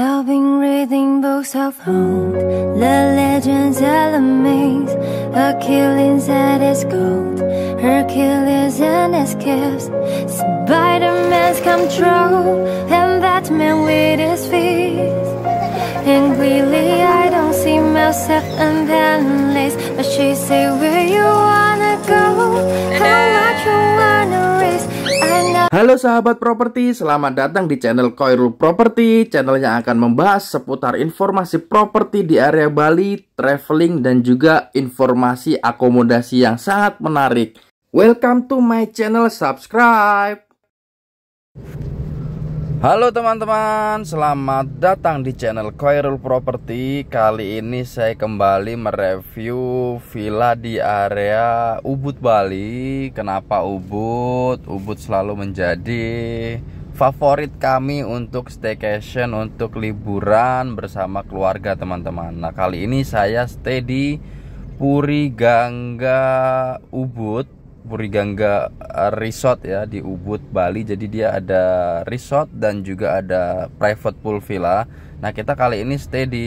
I've been reading books of old The legends and the myths Achilles and his gold Hercules and his gifts Spider-Man's control And Batman with his fists And clearly I don't see myself in But she say where you are Halo sahabat properti, selamat datang di channel Koirul Property. Channel yang akan membahas seputar informasi properti di area Bali, traveling dan juga informasi akomodasi yang sangat menarik. Welcome to my channel, subscribe. Halo teman-teman, selamat datang di channel Koirul Property. Kali ini saya kembali mereview villa di area Ubud Bali. Kenapa Ubud? Ubud selalu menjadi favorit kami untuk staycation, untuk liburan bersama keluarga teman-teman. Nah, kali ini saya stay di Puri Gangga Ubud Gangga eh, Resort ya di Ubud Bali jadi dia ada resort dan juga ada private pool villa nah kita kali ini stay di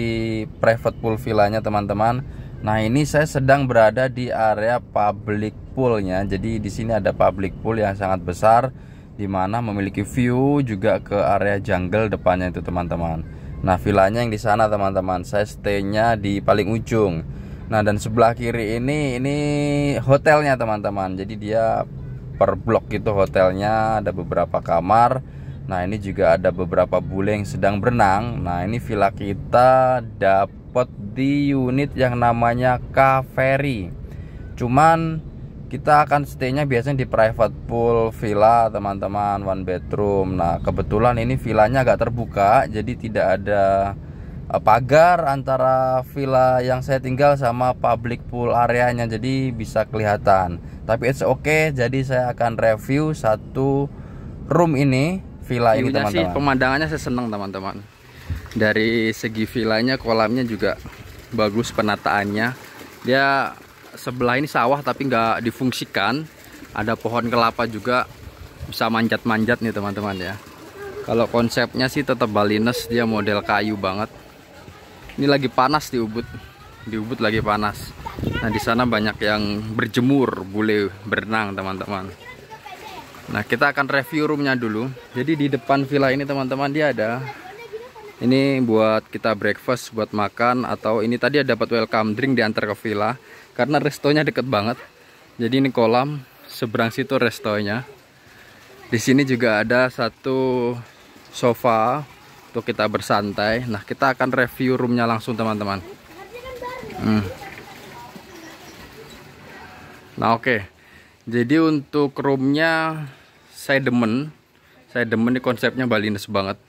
private pool villanya teman-teman nah ini saya sedang berada di area public poolnya jadi di sini ada public pool yang sangat besar dimana memiliki view juga ke area jungle depannya itu teman-teman nah villanya yang di sana teman-teman saya staynya di paling ujung Nah dan sebelah kiri ini ini hotelnya teman-teman. Jadi dia per blok gitu hotelnya ada beberapa kamar. Nah ini juga ada beberapa bule yang sedang berenang. Nah ini villa kita dapat di unit yang namanya Kaveri. Cuman kita akan stay-nya biasanya di private pool villa teman-teman one bedroom nah kebetulan ini villanya agak terbuka jadi tidak ada Eh, pagar antara villa yang saya tinggal sama public pool areanya jadi bisa kelihatan tapi it's okay jadi saya akan review satu room ini villa ini teman-teman pemandangannya saya seneng teman-teman dari segi villanya kolamnya juga bagus penataannya dia sebelah ini sawah tapi nggak difungsikan ada pohon kelapa juga bisa manjat-manjat nih teman-teman ya kalau konsepnya sih tetap balines dia model kayu banget ini lagi panas di Ubud. Di Ubud lagi panas. Nah, di sana banyak yang berjemur, boleh berenang, teman-teman. Nah, kita akan review roomnya dulu. Jadi di depan villa ini, teman-teman, dia ada ini buat kita breakfast, buat makan atau ini tadi ada dapat welcome drink diantar ke villa karena restonya deket banget. Jadi ini kolam seberang situ restonya. Di sini juga ada satu sofa waktu kita bersantai. Nah, kita akan review roomnya langsung teman-teman. Hmm. Nah, oke. Okay. Jadi untuk roomnya saya demen. Saya demen ini konsepnya Balines banget.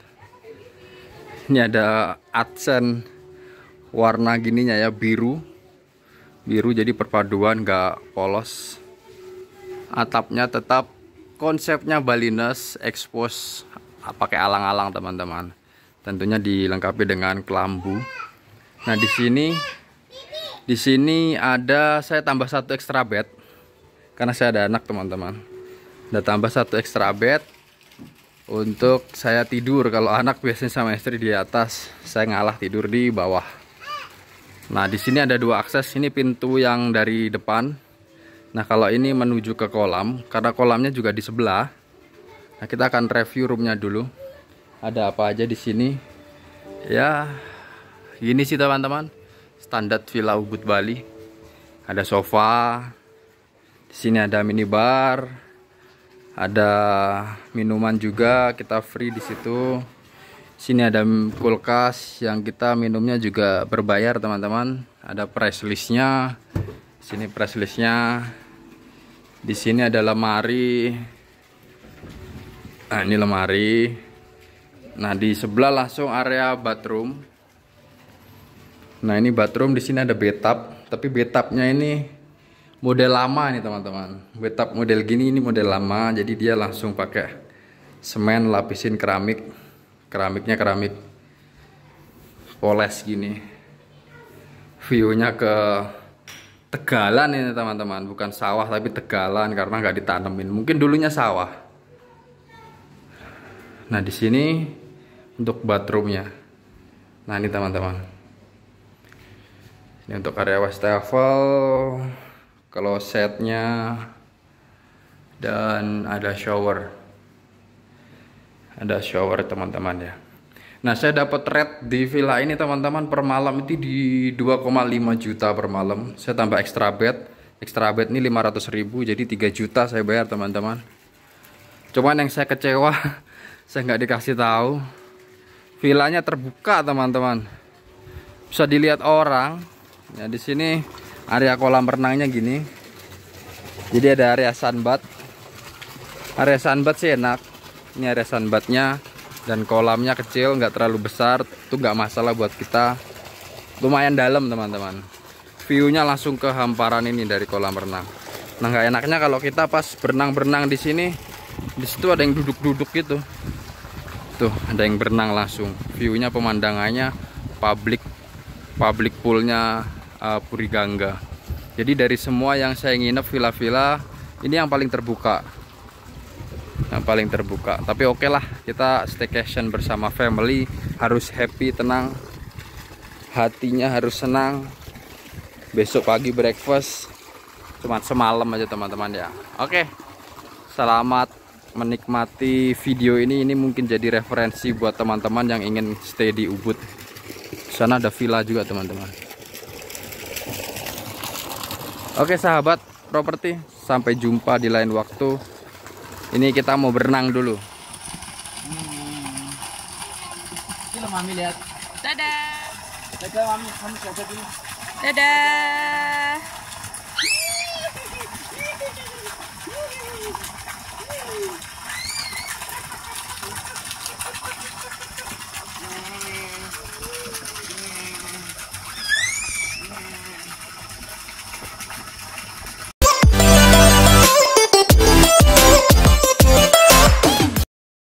Ini ada adsen warna gininya ya biru. Biru jadi perpaduan nggak polos. Atapnya tetap konsepnya Balines expose pakai alang-alang teman-teman tentunya dilengkapi dengan kelambu nah di sini di sini ada saya tambah satu extra bed karena saya ada anak teman-teman ada tambah satu extra bed untuk saya tidur kalau anak biasanya sama istri di atas saya ngalah tidur di bawah nah di sini ada dua akses ini pintu yang dari depan nah kalau ini menuju ke kolam karena kolamnya juga di sebelah nah kita akan review roomnya dulu ada apa aja di sini ya ini sih teman-teman standar villa Ubud Bali ada sofa di sini ada minibar ada minuman juga kita free di situ sini ada kulkas yang kita minumnya juga berbayar teman-teman ada price listnya sini price listnya di sini ada lemari nah ini lemari Nah, di sebelah langsung area bathroom. Nah, ini bathroom di sini ada bathtub, tapi bathtubnya ini model lama nih, teman-teman. Bathtub model gini ini model lama, jadi dia langsung pakai semen lapisin keramik. Keramiknya keramik poles gini. Viewnya ke Tegalan ini, teman-teman. Bukan sawah tapi Tegalan karena nggak ditanemin. Mungkin dulunya sawah. Nah, di sini untuk bathroomnya nah ini teman-teman ini untuk area wastafel klosetnya dan ada shower ada shower teman-teman ya Nah, saya dapat red di villa ini teman-teman per malam itu di 2,5 juta per malam. Saya tambah extra bed. Extra bed ini 500 ribu, jadi 3 juta saya bayar teman-teman. Cuman yang saya kecewa saya nggak dikasih tahu vilanya terbuka teman-teman bisa dilihat orang ya di sini area kolam renangnya gini jadi ada area sunbat area sunbat sih enak ini area sunbatnya dan kolamnya kecil nggak terlalu besar itu nggak masalah buat kita lumayan dalam teman-teman viewnya langsung ke hamparan ini dari kolam renang nah nggak enaknya kalau kita pas berenang-berenang di sini di situ ada yang duduk-duduk gitu tuh ada yang berenang langsung viewnya pemandangannya public public poolnya uh, Puri Gangga jadi dari semua yang saya nginep villa-villa ini yang paling terbuka yang paling terbuka tapi oke okay lah kita staycation bersama family harus happy tenang hatinya harus senang besok pagi breakfast cuma semalam aja teman-teman ya oke okay. selamat menikmati video ini ini mungkin jadi referensi buat teman-teman yang ingin stay di Ubud sana ada villa juga teman-teman oke sahabat properti sampai jumpa di lain waktu ini kita mau berenang dulu hmm. lihat dadah dadah